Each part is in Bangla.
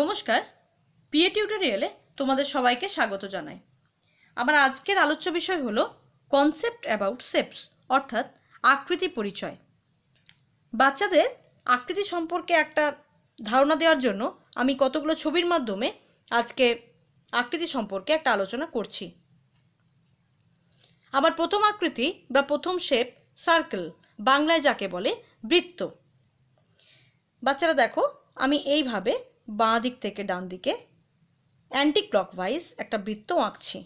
নমস্কার পিএ টিউটোরিয়ালে তোমাদের সবাইকে স্বাগত জানাই আমার আজকের আলোচ্য বিষয় হলো কনসেপ্ট অ্যাবাউট সেপস অর্থাৎ আকৃতি পরিচয় বাচ্চাদের আকৃতি সম্পর্কে একটা ধারণা দেওয়ার জন্য আমি কতগুলো ছবির মাধ্যমে আজকে আকৃতি সম্পর্কে একটা আলোচনা করছি আমার প্রথম আকৃতি বা প্রথম শেপ সার্কেল বাংলায় যাকে বলে বৃত্ত বাচ্চারা দেখো আমি এইভাবে বাঁ দিক থেকে ডান দিকে অ্যান্টি ক্লকওয়াইজ একটা বৃত্ত আঁকছি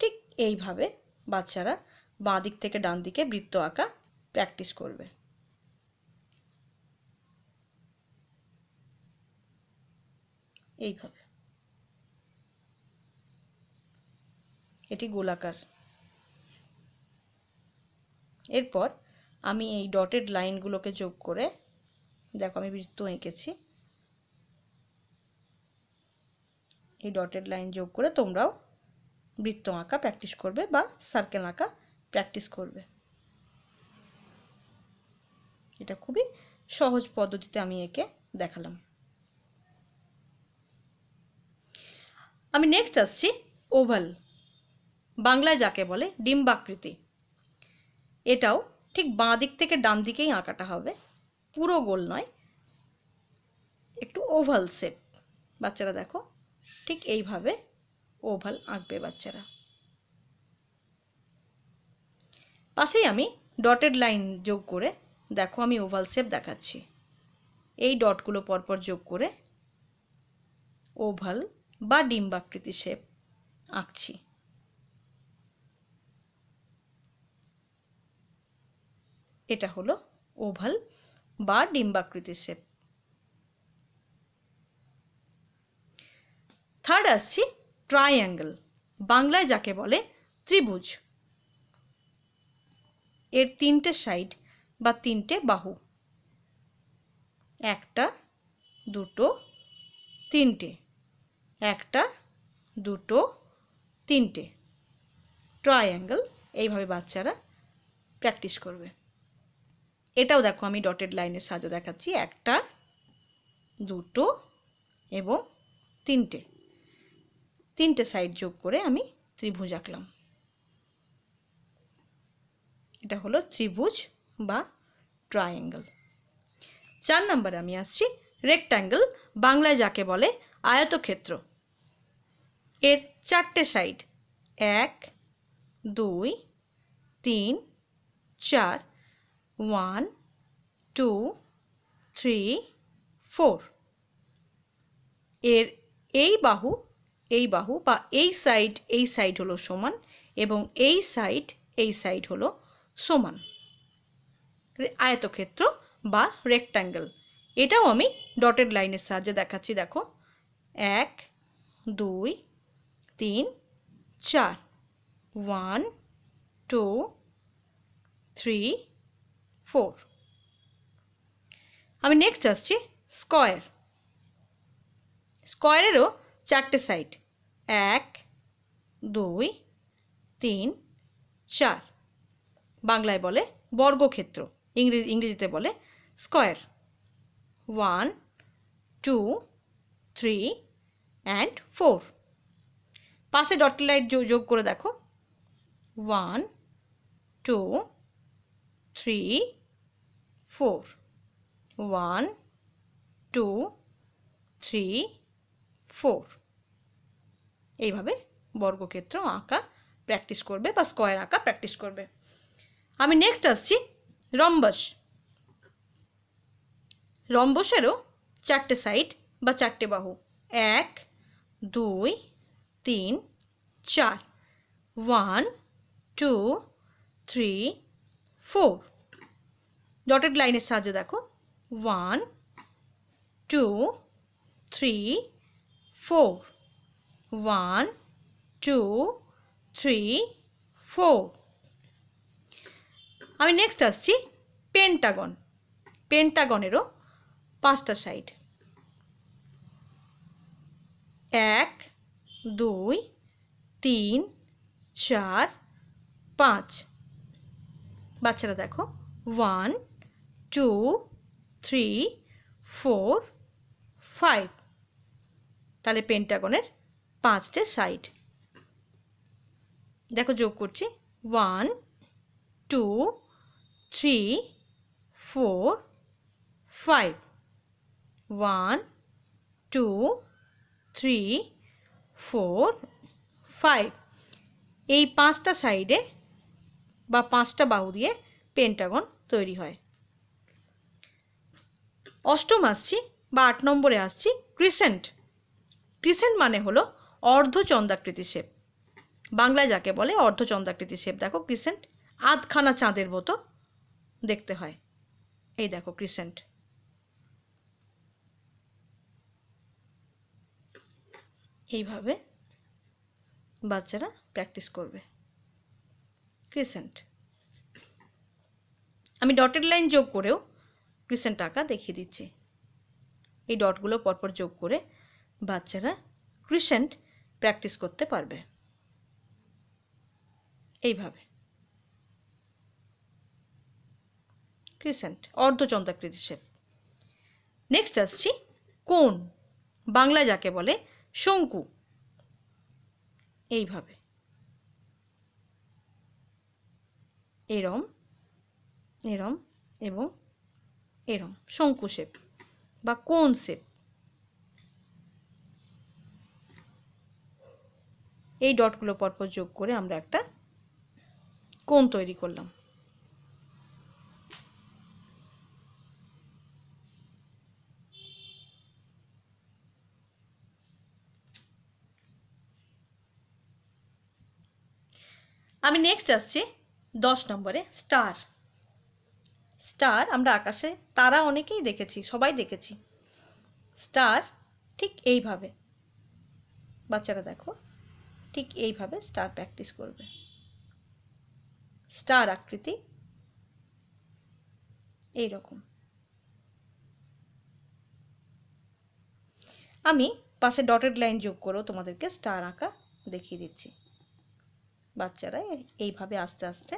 ঠিক এইভাবে বাচ্চারা বাঁ দিক থেকে ডান দিকে বৃত্ত আঁকা প্র্যাকটিস করবে এইভাবে এটি গোলাকার এরপর আমি এই ডটেড লাইনগুলোকে যোগ করে দেখো আমি বৃত্ত এঁকেছি এই ডটেড লাইন যোগ করে তোমরাও বৃত্ত আঁকা প্র্যাকটিস করবে বা সার্কেল আঁকা প্র্যাকটিস করবে এটা খুবই সহজ পদ্ধতিতে আমি একে দেখালাম আমি নেক্সট আসছি ওভাল বাংলায় যাকে বলে ডিম্বাকৃতি এটাও ঠিক বাঁ দিক থেকে ডান দিকেই আঁকাটা হবে পুরো গোল নয় একটু ওভাল শেপ বাচ্চারা দেখো ঠিক এইভাবে ওভাল আঁকবে বাচ্চারা পাশেই আমি ডটেড লাইন যোগ করে দেখো আমি ওভাল শেপ দেখাচ্ছি এই ডটগুলো পরপর যোগ করে ওভাল বা ডিম্বাকৃতি শেপ আঁকছি এটা হলো ওভাল বা ডিম্বাকৃতির শেপ থার্ড আসছি ট্রাইঙ্গেল বাংলায় যাকে বলে ত্রিভুজ এর তিনটে সাইড বা তিনটে বাহু একটা দুটো তিনটে একটা দুটো তিনটে ট্রাইঙ্গেল এইভাবে বাচ্চারা প্র্যাকটিস করবে এটাও দেখো আমি ডটেড লাইনের সাজা দেখাচ্ছি একটা দুটো এবং তিনটে তিনটে সাইড যোগ করে আমি ত্রিভুজ আঁকলাম এটা হলো ত্রিভুজ বা ট্রায়াঙ্গেল চার নম্বরে আমি আসছি রেক্ট্যাঙ্গেল বাংলায় যাকে বলে আয়তক্ষেত্র এর চারটে সাইড এক দুই তিন চার ওয়ান টু থ্রি ফোর এর এই বাহু এই বাহু বা এই সাইড এই সাইড হলো সমান এবং এই সাইড এই সাইড হলো সমান আয়তক্ষেত্র বা রেক্ট্যাঙ্গেল এটাও আমি ডটেড লাইনের সাহায্যে দেখাচ্ছি দেখো এক দুই তিন চার ওয়ান টু থ্রি ফোর আমি নেক্সট আসছি স্কয়ার স্কয়ারেরও চারটে সাইড এক দুই তিন চার বাংলায় বলে বর্গক্ষেত্র ইংরেজি ইংরেজিতে বলে square one two three and four পাশে ডট লাইট যোগ করে দেখো one two three four. One, two, three, four. এইভাবে বর্গক্ষেত্র আঁকা প্র্যাকটিস করবে বা স্কোয়ার আঁকা প্র্যাকটিস করবে আমি নেক্সট আসছি রম্বস রম্বসেরও চারটে সাইড বা চারটে বাহু এক দুই তিন চার one two three four dotted লাইনের সাহায্যে দেখো one two three four one two three four আমি নেক্সট আসছি পেন্টাগন পেন্টাগনেরও পাঁচটা সাইড এক দুই তিন চার পাঁচ বাচ্চারা দেখো one two three four five তাহলে পেন্টাগনের পাঁচটে সাইড দেখো যোগ করছি one two three four five one two three four five এই পাঁচটা সাইডে বা পাঁচটা বাহু দিয়ে পেন্টাগন তৈরি হয় অষ্টম আসছি বা আট নম্বরে আসছি ক্রিসেন্ট ক্রিসেন্ট মানে হলো অর্ধচন্দাকৃতি শেপ বাংলায় যাকে বলে অর্ধচন্দাকৃতি শেপ দেখো ক্রিসেন্ট আধখানা চাঁদের মতো দেখতে হয় এই দেখো ক্রিসেন্ট এইভাবে বাচ্চারা প্র্যাকটিস করবে ক্রিসেন্ট আমি ডটেড লাইন যোগ করেও ক্রিসেন্ট টাকা দেখিয়ে দিচ্ছি এই ডটগুলো পরপর যোগ করে বাচ্চারা ক্রিসেন্ট প্র্যাকটিস করতে পারবে এইভাবে ক্রিসেন্ট অর্ধচন্দ্রাকৃতি শেপ নেক্সট আসছি কোন বাংলা যাকে বলে শঙ্কু এইভাবে এরম এরম এবং এরম শঙ্কু শেপ বা কোন শেপ এই ডটগুলো পরপর যোগ করে আমরা একটা কোন তৈরি করলাম আমি নেক্সট আসছি দশ নম্বরে স্টার স্টার আমরা আকাশে তারা অনেকেই দেখেছি সবাই দেখেছি স্টার ঠিক এইভাবে বাচ্চারা দেখো ঠিক এইভাবে স্টার প্র্যাকটিস করবে স্টার আকৃতি এই রকম আমি পাশে ডটেড লাইন যোগ করো তোমাদেরকে স্টার আঁকা দেখিয়ে দিচ্ছি বাচ্চারা এইভাবে আস্তে আস্তে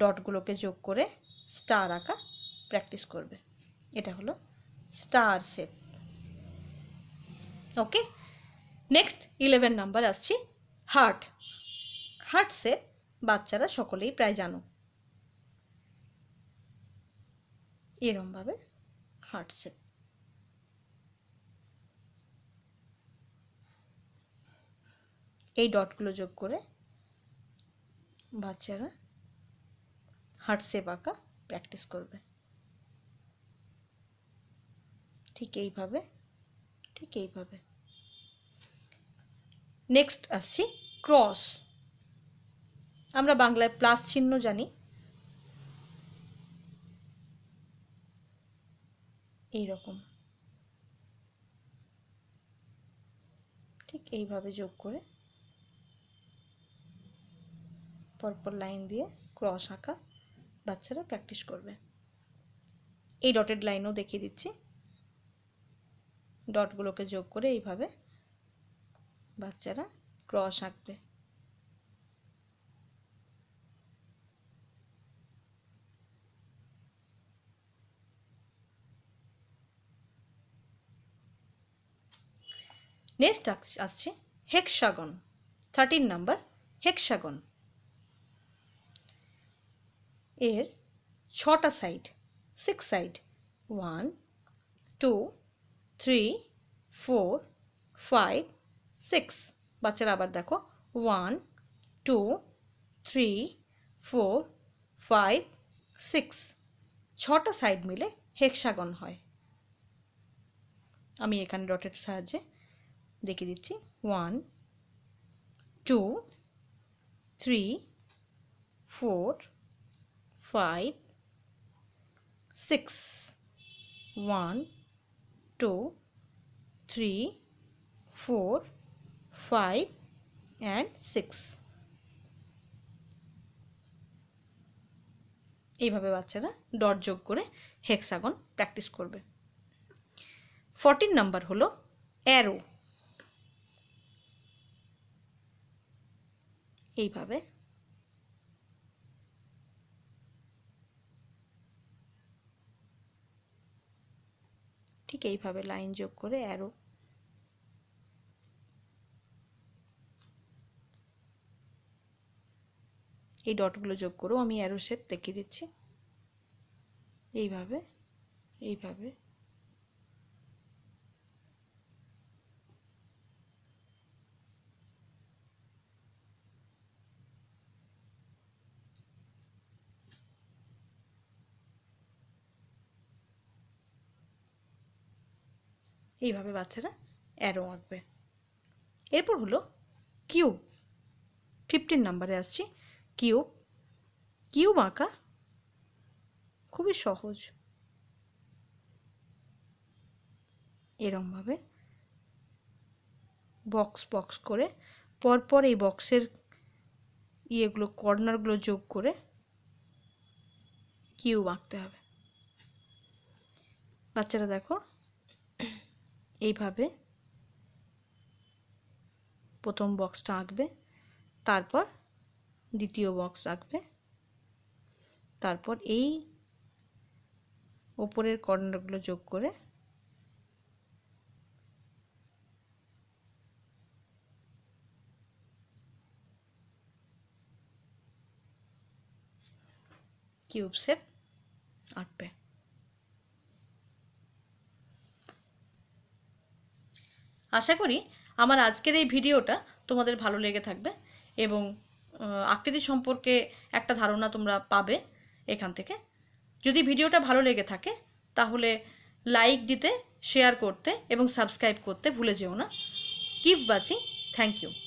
ডটগুলোকে যোগ করে স্টার আঁকা প্র্যাকটিস করবে এটা হলো star shape okay next eleven number আসছি হার্ট হার্ট শেপ বাচ্চারা সকলেই প্রায় জানো এরমভাবে হার্ট শেপ এই ডটগুলো যোগ করে বাচ্চারা হার্ট শেপ আঁকা প্র্যাকটিস করবে ঠিক এইভাবে ঠিক এইভাবে নেক্সট আসছি ক্রস আমরা বাংলায় প্লাস চিহ্ন জানি এইরকম ঠিক এইভাবে যোগ করে পরপর লাইন দিয়ে ক্রস আঁকা বাচ্চারা প্র্যাকটিস করবে এই ডটেড লাইনও দেখিয়ে দিচ্ছি ডটগুলোকে যোগ করে এইভাবে বাচ্চারা ক্রস আঁকবে নেক্সট আসছে হেক্সাগন থার্টিন নাম্বার হেক্সাগন এর ছটা side six side one two three four five six বাচ্চারা আবার দেখো one two three four five six ছটা সাইড মিলে হেক্সাগন হয় আমি এখানে ডটের সাহায্যে দেখিয়ে দিচ্ছি one two three four five, six, one, two, three, four, five, and six. এইভাবে বাচ্চারা ডট যোগ করে হেক্সাগন প্র্যাকটিস করবে ফর্টিন নাম্বার হলো অ্যারো এইভাবে ঠিক এইভাবে লাইন যোগ করে অ্যারো এই ডটগুলো যোগ করেও আমি অ্যারো শেপ দেখিয়ে দিচ্ছি এইভাবে এইভাবে এইভাবে বাচ্চারা অ্যারো আঁকবে এরপর হলো কিউব ফিফটিন নাম্বারে আসছি কিউব কিউব আঁকা খুবই সহজ এরমভাবে বক্স বক্স করে পরপর এই বক্সের ইয়েগুলো কর্নারগুলো যোগ করে কিউব আঁকতে হবে বাচ্চারা দেখো এইভাবে প্রথম বক্সটা আঁকবে তারপর দ্বিতীয় বক্স আঁকবে তারপর এই ওপরের কর্নারগুলো যোগ করে কিউব সেপ আঁকবে আশা করি আমার আজকের এই ভিডিওটা তোমাদের ভালো লেগে থাকবে এবং আকৃতি সম্পর্কে একটা ধারণা তোমরা পাবে এখান থেকে যদি ভিডিওটা ভালো লেগে থাকে তাহলে লাইক দিতে শেয়ার করতে এবং সাবস্ক্রাইব করতে ভুলে যেও না কিপ ওয়াচিং থ্যাংক ইউ